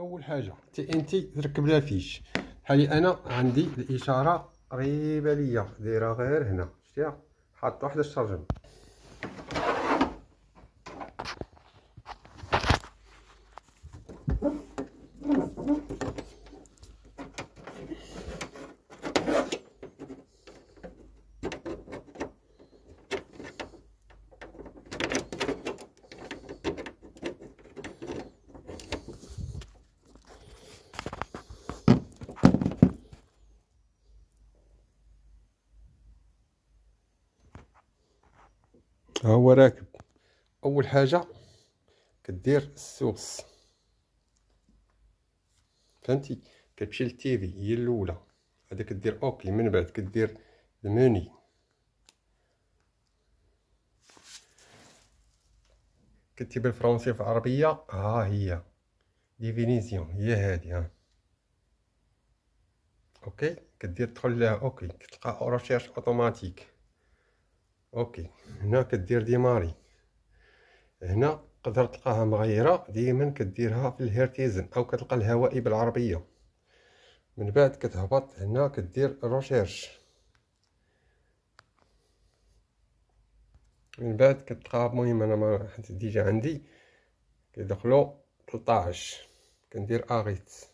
اول حاجه تي ان تي تركب لها فيش بحالي انا عندي الاشاره قريبه ليا دايره غير هنا شتيها حاطه واحد الشارجر هو راكب اول حاجه كدير السورس فهمتي كتمشي في هي الاولى هذا كدير اوكي من بعد كدير المني كتب الفرنسي في العربيه ها آه، هي ديفينيزيون هي هادي ها اوكي كدير تدخل لها اوكي كتلقى ريشيرش اوتوماتيك اوكي هنا كدير دي ماري هنا تقدر تلقاها مغيره ديما كديرها في الهيرتيزن او كتلقى الهوائي بالعربيه من بعد كتهبط هنا كدير روشيرش من بعد كتلقاها المهم انا ما ديجا عندي كيدخلوا 13 كندير اغيت